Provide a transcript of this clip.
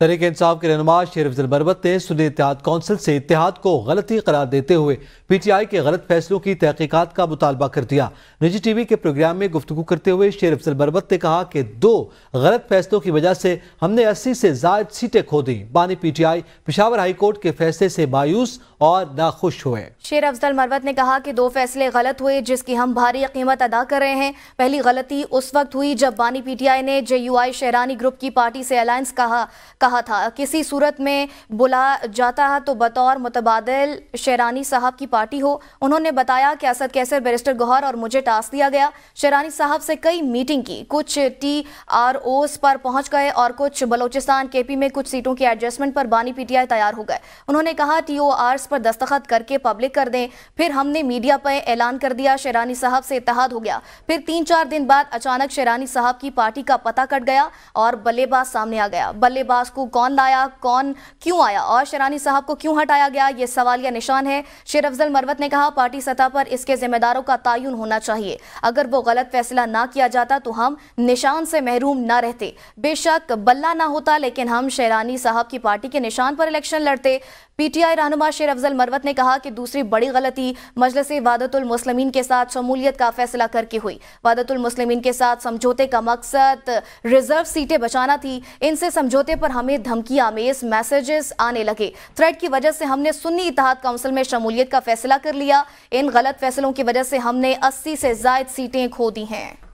तरीके इंसाफ के रहनुमा शेर अफजल बरबत ने सुनी इतिहाद कौंसिल से इतिहाद को गलती करार देते हुए पी टी आई के गलत फैसलों की तहकीकत का मुतालबा कर दिया निजी टी वी के प्रोग्राम में गुफ्तु करते हुए शेर अफजल बरबत ने कहा कि दो गलत फैसलों की वजह से हमने अस्सी से जायद सीटें खो दी बानी P T I Peshawar high court के फैसले से मायूस और नाखुश हुए शेर अफजल मरबत ने कहा कि दो फैसले गलत हुए जिसकी हम भारी कीमत अदा कर रहे हैं पहली गलती उस वक्त हुई जब बानी पी टी आई ने J U I Shehrani group की पार्टी से अलायंस कहा कहा था किसी सूरत में बुला जाता है तो बतौर मुतबादल शेरानी साहब की पार्टी हो उन्होंने बताया कि असद कैसर बैरिस्टर गौहर और मुझे टास्क दिया गया शेरानी साहब से कई मीटिंग की कुछ टी आर ओस पर पहुंच गए और कुछ बलोचिस्तान के पी में कुछ सीटों के एडजस्टमेंट पर बानी पीटीआई तैयार हो गए उन्होंने कहा टी ओ आर्स पर दस्तखत करके पब्लिक कर दें फिर हमने मीडिया पर ऐलान कर दिया शेरानी साहब से इतिहाद हो गया फिर तीन चार दिन बाद अचानक शेरानी साहब की पार्टी का पता कट गया और बल्लेबाज सामने आ गया बल्लेबाज को कौन लाया कौन क्यों आया और शरानी साहब को क्यों हटाया गया ये या निशान है शेर अफजल मरवत ने कहा पार्टी सतह पर इसके जिम्मेदारों का तयन होना चाहिए अगर वो गलत फैसला ना किया जाता तो हम निशान से महरूम ना रहते बेशक बल्ला ना होता लेकिन हम शेरानी साहब की पार्टी के निशान पर इलेक्शन लड़ते पीटीआई रहनुमा शेर अफजल मरवत ने कहा कि दूसरी बड़ी गलती मजलस वादतुल के साथ शमूलियत का फैसला करके हुई वादतुल के साथ समझौते का मकसद रिजर्व सीटें बचाना थी इनसे समझौते पर हमें हमें धमकी आमेज मैसेजेस आने लगे थ्रेड की वजह से हमने सुन्नी इतिहाद काउंसिल में शमूलियत का फैसला कर लिया इन गलत फैसलों की वजह से हमने अस्सी से जायद सीटें खो दी हैं